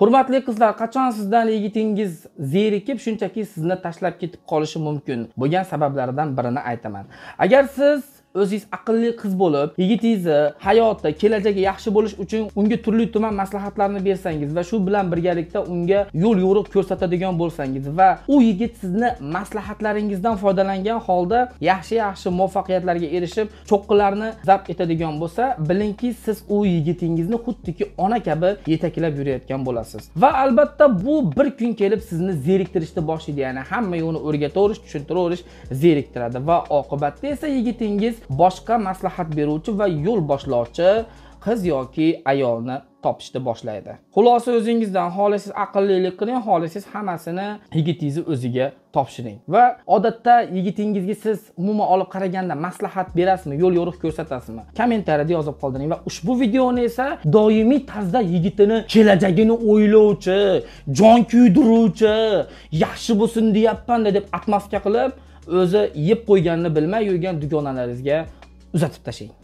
hurmatli qizlar qachon sizdan yigitingiz zerikib shunchaki sizni tashlab ketib qolishi mumkin bo'lgan sabablardan birini aytaman agar siz o'zingiz aqlli qiz bo'lib yigitingizni hayoti kelajagi yaxshi bo'lish uchun unga turli tuman maslahatlarni bersangiz va shu bilan birgalikda unga yo'l yo'riq ko'rsatadigan bo'lsangiz va u yigit sizni maslahatlaringizdan foydalangan holda yaxshi yaxshi muvaffaqiyatlarga erishib cho'qqilarni zabt etadigan bo'lsa bilingki siz u yigitingizni xuddiki ona kabi yetaklab yurayotgan bo'lasiz va albatta bu bir kun kelib sizni zeriktirishni boshlaydi ya'ni hamma uni o'rgataverish tushuntiraverish zeriktiradi va oqibatda esa yigitingiz boshqa maslahat beruvchi va yo'l boshlovchi qiz yoki ayolni topishni boshlaydi xulosa o'zingizdan xohlasangiz aqllilik qiling xohlasangiz hammasini yigitingizni o'ziga topshiring va odatda yigitingizga siz umuman olib qaraganda maslahat berasizmi yo'l yo'riq ko'rsatasizmi kommentariyada yozib qoldiring va ushbu videoni esa doimiy tarzda yigitini kelajagini o'ylovchi jon kuydiruvchi yaxshi bo'lsin deyapman deb atmosfera qilib o'zi yeb qo'yganini bilmay yurgan dugonalaringizga uzatib tashlang